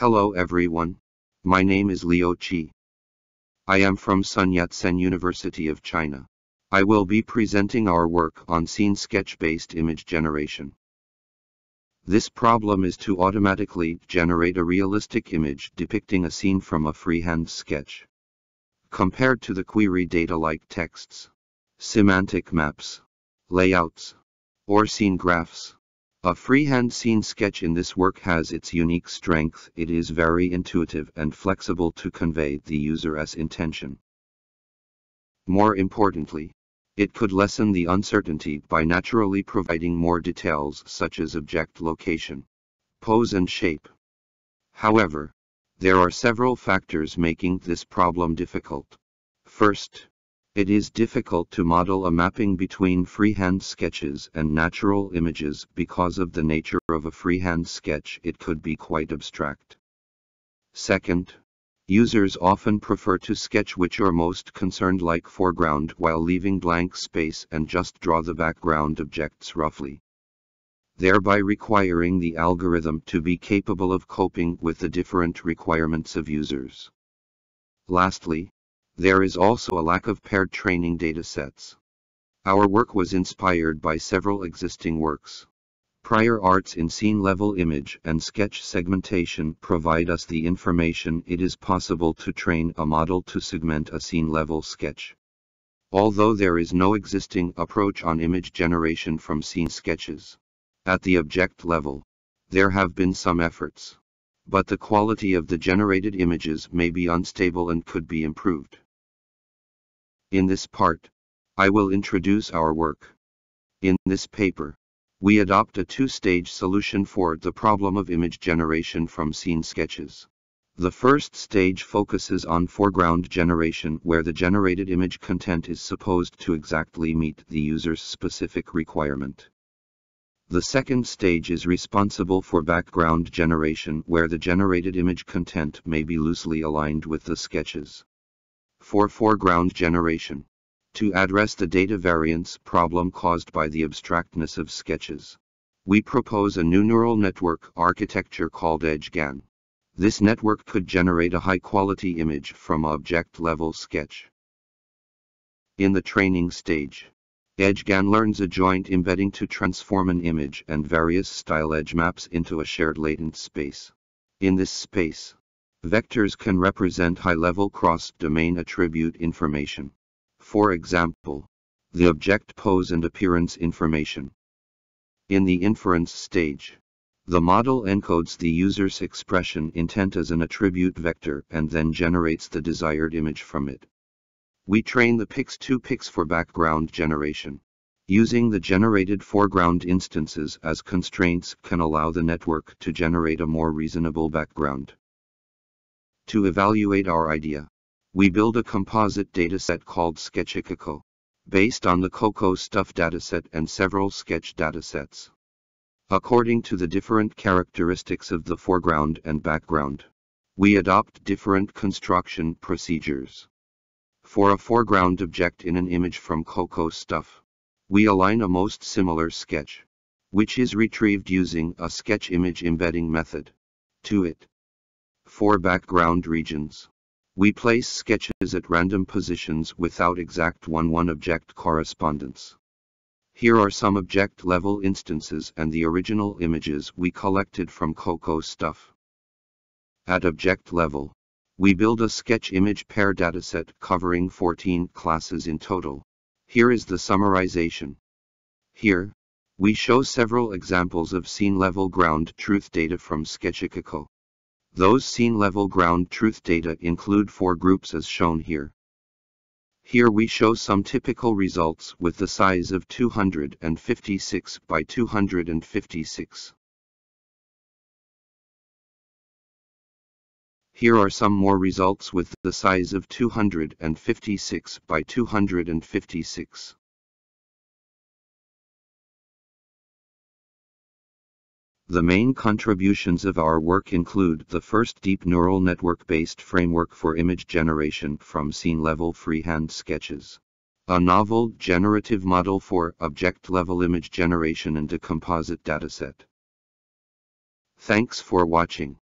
Hello everyone. My name is Liu Qi. I am from Sun Yat-sen University of China. I will be presenting our work on scene sketch-based image generation. This problem is to automatically generate a realistic image depicting a scene from a freehand sketch. Compared to the query data like texts, semantic maps, layouts, or scene graphs, a freehand scene sketch in this work has its unique strength, it is very intuitive and flexible to convey the user's intention. More importantly, it could lessen the uncertainty by naturally providing more details such as object location, pose and shape. However, there are several factors making this problem difficult. First, it is difficult to model a mapping between freehand sketches and natural images because of the nature of a freehand sketch it could be quite abstract. Second, users often prefer to sketch which are most concerned like foreground while leaving blank space and just draw the background objects roughly. Thereby requiring the algorithm to be capable of coping with the different requirements of users. Lastly, there is also a lack of paired training datasets. Our work was inspired by several existing works. Prior arts in scene-level image and sketch segmentation provide us the information it is possible to train a model to segment a scene-level sketch. Although there is no existing approach on image generation from scene sketches. At the object level, there have been some efforts. But the quality of the generated images may be unstable and could be improved. In this part, I will introduce our work. In this paper, we adopt a two-stage solution for the problem of image generation from scene sketches. The first stage focuses on foreground generation where the generated image content is supposed to exactly meet the user's specific requirement. The second stage is responsible for background generation where the generated image content may be loosely aligned with the sketches for foreground generation. To address the data variance problem caused by the abstractness of sketches, we propose a new neural network architecture called EdgeGAN. This network could generate a high-quality image from object-level sketch. In the training stage, EdgeGAN learns a joint embedding to transform an image and various style edge maps into a shared latent space. In this space, Vectors can represent high-level cross-domain attribute information. For example, the object pose and appearance information. In the inference stage, the model encodes the user's expression intent as an attribute vector and then generates the desired image from it. We train the PIX2PIX for background generation. Using the generated foreground instances as constraints can allow the network to generate a more reasonable background. To evaluate our idea, we build a composite dataset called Sketchikako, based on the Coco Stuff dataset and several sketch datasets. According to the different characteristics of the foreground and background, we adopt different construction procedures. For a foreground object in an image from Coco Stuff, we align a most similar sketch, which is retrieved using a sketch image embedding method. To it, 4 Background Regions We place sketches at random positions without exact 1-1 object correspondence. Here are some object-level instances and the original images we collected from Coco Stuff. At object level, we build a sketch image pair dataset covering 14 classes in total. Here is the summarization. Here, we show several examples of scene-level ground truth data from Sketchikako. Those scene-level ground truth data include four groups as shown here. Here we show some typical results with the size of 256 by 256. Here are some more results with the size of 256 by 256. The main contributions of our work include the first deep neural network-based framework for image generation from scene-level freehand sketches. A novel generative model for object-level image generation and a composite dataset. Thanks for watching.